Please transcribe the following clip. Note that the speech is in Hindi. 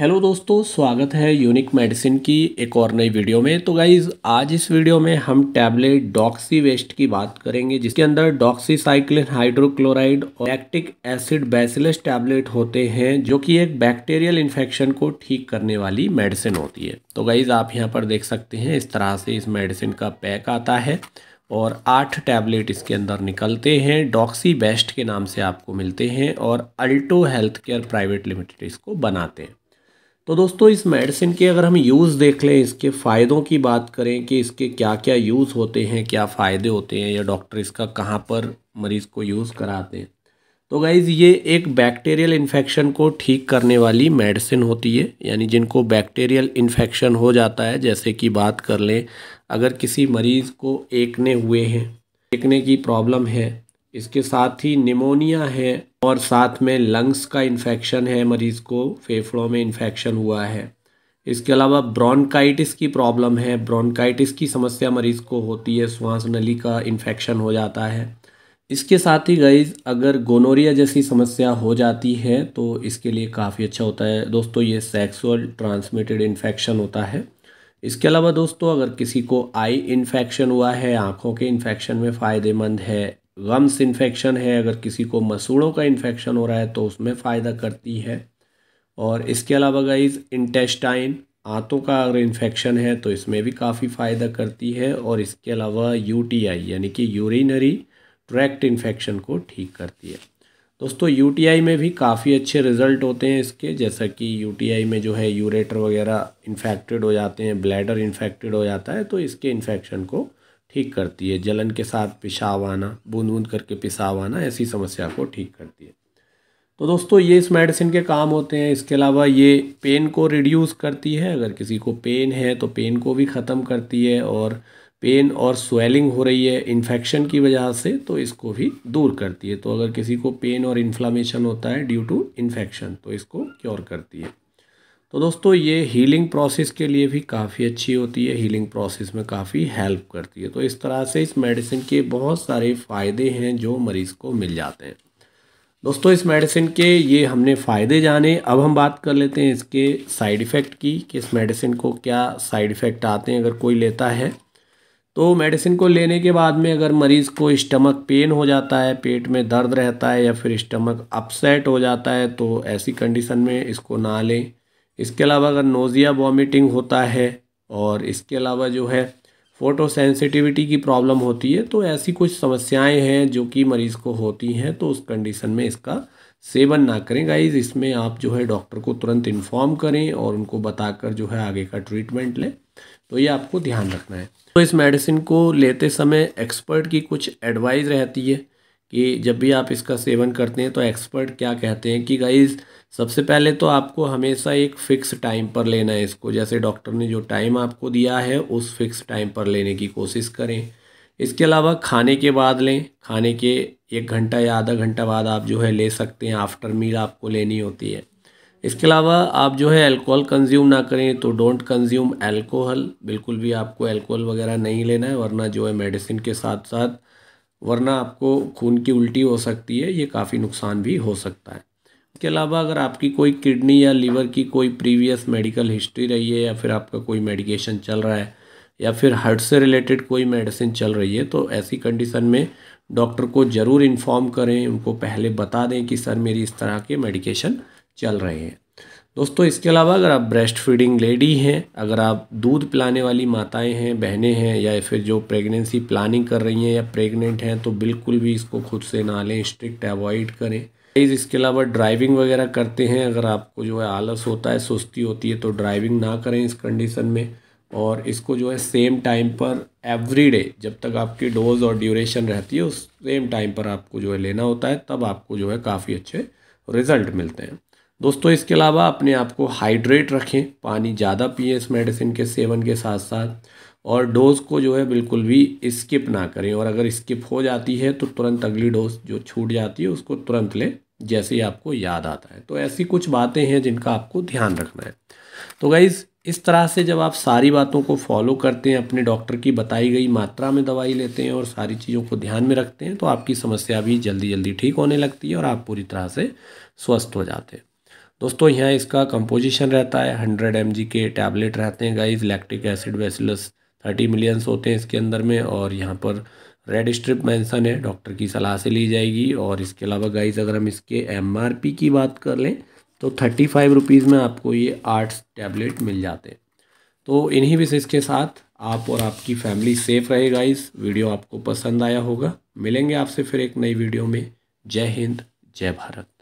हेलो दोस्तों स्वागत है यूनिक मेडिसिन की एक और नई वीडियो में तो गाइज आज इस वीडियो में हम टैबलेट डॉक्सी वेस्ट की बात करेंगे जिसके अंदर डॉक्सीसाइक्लिन हाइड्रोक्लोराइड और लैक्टिक एसिड बैसिलस टैबलेट होते हैं जो कि एक बैक्टीरियल इन्फेक्शन को ठीक करने वाली मेडिसिन होती है तो गाइज आप यहाँ पर देख सकते हैं इस तरह से इस मेडिसिन का पैक आता है और आठ टैबलेट इसके अंदर निकलते हैं डॉक्सी बेस्ट के नाम से आपको मिलते हैं और Alto health care private limited इसको बनाते हैं तो दोस्तों इस मेडिसिन के अगर हम यूज़ देख लें इसके फ़ायदों की बात करें कि इसके क्या क्या यूज़ होते हैं क्या फ़ायदे होते हैं या डॉक्टर इसका कहाँ पर मरीज़ को यूज़ कराते हैं तो गाइज़ ये एक बैक्टीरियल इन्फेक्शन को ठीक करने वाली मेडिसिन होती है यानी जिनको बैक्टीरियल इन्फेक्शन हो जाता है जैसे कि बात कर लें अगर किसी मरीज़ को एकने हुए हैं एकने की प्रॉब्लम है इसके साथ ही निमोनिया है और साथ में लंग्स का इन्फेक्शन है मरीज़ को फेफड़ों में इन्फेक्शन हुआ है इसके अलावा ब्रोनकाइटिस की प्रॉब्लम है ब्रोनकाइटिस की समस्या मरीज़ को होती है श्वास नली का इन्फेक्शन हो जाता है इसके साथ ही गईज अगर गोनोरिया जैसी समस्या हो जाती है तो इसके लिए काफ़ी अच्छा होता है दोस्तों ये सेक्सुअल ट्रांसमिटेड इन्फेक्शन होता है इसके अलावा दोस्तों अगर किसी को आई इन्फेक्शन हुआ है आँखों के इन्फेक्शन में फ़ायदेमंद है गम्स इन्फेक्शन है अगर किसी को मसूड़ों का इन्फेक्शन हो रहा है तो उसमें फ़ायदा करती है और इसके अलावा गाइज इंटेस्टाइन आंतों का अगर इन्फेक्शन है तो इसमें भी काफ़ी फ़ायदा करती है और इसके अलावा यूटीआई यानी कि यूरिनरी ट्रैक्ट इन्फेक्शन को ठीक करती है दोस्तों यूटीआई में भी काफ़ी अच्छे रिजल्ट होते हैं इसके जैसा कि यूटीआई में जो है यूरेटर वगैरह इन्फेक्टेड हो जाते हैं ब्लैडर इन्फेक्टेड हो जाता है तो इसके इन्फेक्शन को ठीक करती है जलन के साथ पेशाब आना बूंद बूंद करके पेशाब आना ऐसी समस्या को ठीक करती है तो दोस्तों ये इस मेडिसिन के काम होते हैं इसके अलावा ये पेन को रिड्यूस करती है अगर किसी को पेन है तो पेन को भी ख़त्म करती है और पेन और स्वेलिंग हो रही है इन्फेक्शन की वजह से तो इसको भी दूर करती है तो अगर किसी को पेन और इन्फ्लामेशन होता है ड्यू टू इन्फेक्शन तो इसको क्योर करती है तो दोस्तों ये हीलिंग प्रोसेस के लिए भी काफ़ी अच्छी होती है हीलिंग प्रोसेस में काफ़ी हेल्प करती है तो इस तरह से इस मेडिसिन के बहुत सारे फ़ायदे हैं जो मरीज़ को मिल जाते हैं दोस्तों इस मेडिसिन के ये हमने फ़ायदे जाने अब हम बात कर लेते हैं इसके साइड इफ़ेक्ट की कि इस मेडिसिन को क्या साइड इफ़ेक्ट आते हैं अगर कोई लेता है तो मेडिसिन को लेने के बाद में अगर मरीज़ को स्टमक पेन हो जाता है पेट में दर्द रहता है या फिर स्टमक अपसेट हो जाता है तो ऐसी कंडीशन में इसको ना लें इसके अलावा अगर नोज़िया वॉमिटिंग होता है और इसके अलावा जो है फ़ोटो सेंसिटिविटी की प्रॉब्लम होती है तो ऐसी कुछ समस्याएं हैं जो कि मरीज़ को होती हैं तो उस कंडीशन में इसका सेवन ना करें गाइज इसमें आप जो है डॉक्टर को तुरंत इन्फॉर्म करें और उनको बताकर जो है आगे का ट्रीटमेंट लें तो ये आपको ध्यान रखना है तो इस मेडिसिन को लेते समय एक्सपर्ट की कुछ एडवाइस रहती है कि जब भी आप इसका सेवन करते हैं तो एक्सपर्ट क्या कहते हैं कि गाइज सबसे पहले तो आपको हमेशा एक फ़िक्स टाइम पर लेना है इसको जैसे डॉक्टर ने जो टाइम आपको दिया है उस फिक्स टाइम पर लेने की कोशिश करें इसके अलावा खाने के बाद लें खाने के एक घंटा या आधा घंटा बाद आप जो है ले सकते हैं आफ्टर मील आपको लेनी होती है इसके अलावा आप जो है अल्कोहल कंज्यूम ना करें तो डोंट कंज्यूम अल्कोहल बिल्कुल भी आपको अल्कोहल वगैरह नहीं लेना है वरना जो है मेडिसिन के साथ साथ वरना आपको खून की उल्टी हो सकती है ये काफ़ी नुकसान भी हो सकता है इसके अलावा अगर आपकी कोई किडनी या लीवर की कोई प्रीवियस मेडिकल हिस्ट्री रही है या फिर आपका कोई मेडिकेशन चल रहा है या फिर हार्ट से रिलेटेड कोई मेडिसिन चल रही है तो ऐसी कंडीशन में डॉक्टर को ज़रूर इन्फॉर्म करें उनको पहले बता दें कि सर मेरी इस तरह के मेडिकेशन चल रहे हैं दोस्तों इसके अलावा अगर आप ब्रेस्ट फीडिंग लेडी हैं अगर आप दूध पिलाने वाली माताएं हैं बहनें हैं या फिर जो प्रेगनेंसी प्लानिंग कर रही हैं या प्रेग्नेंट हैं तो बिल्कुल भी इसको खुद से ना लें स्ट्रिक्ट अवॉइड करें इसके अलावा ड्राइविंग वगैरह करते हैं अगर आपको जो है आलस होता है सुस्ती होती है तो ड्राइविंग ना करें इस कंडीशन में और इसको जो है सेम टाइम पर एवरी डे जब तक आपकी डोज और ड्यूरेशन रहती है उस सेम टाइम पर आपको जो है लेना होता है तब आपको जो है काफ़ी अच्छे रिजल्ट मिलते हैं दोस्तों इसके अलावा अपने आप को हाइड्रेट रखें पानी ज़्यादा पिए इस मेडिसिन के सेवन के साथ साथ और डोज़ को जो है बिल्कुल भी स्किप ना करें और अगर स्किप हो जाती है तो तुरंत अगली डोज जो छूट जाती है उसको तुरंत लें जैसे ही आपको याद आता है तो ऐसी कुछ बातें हैं जिनका आपको ध्यान रखना है तो गाइज़ इस तरह से जब आप सारी बातों को फॉलो करते हैं अपने डॉक्टर की बताई गई मात्रा में दवाई लेते हैं और सारी चीज़ों को ध्यान में रखते हैं तो आपकी समस्या भी जल्दी जल्दी ठीक होने लगती है और आप पूरी तरह से स्वस्थ हो जाते हैं दोस्तों यहाँ इसका कंपोजिशन रहता है हंड्रेड एम के टैबलेट रहते हैं guys lactic acid bacillus thirty millions होते हैं इसके अंदर में और यहाँ पर रेड स्ट्रिप मेंशन है डॉक्टर की सलाह से ली जाएगी और इसके अलावा गाइज अगर हम इसके एम की बात कर लें तो थर्टी फाइव रुपीज़ में आपको ये आठ टैबलेट मिल जाते हैं तो इन्हीं विशेष के साथ आप और आपकी फैमिली सेफ रहे गाइज वीडियो आपको पसंद आया होगा मिलेंगे आपसे फिर एक नई वीडियो में जय हिंद जय भारत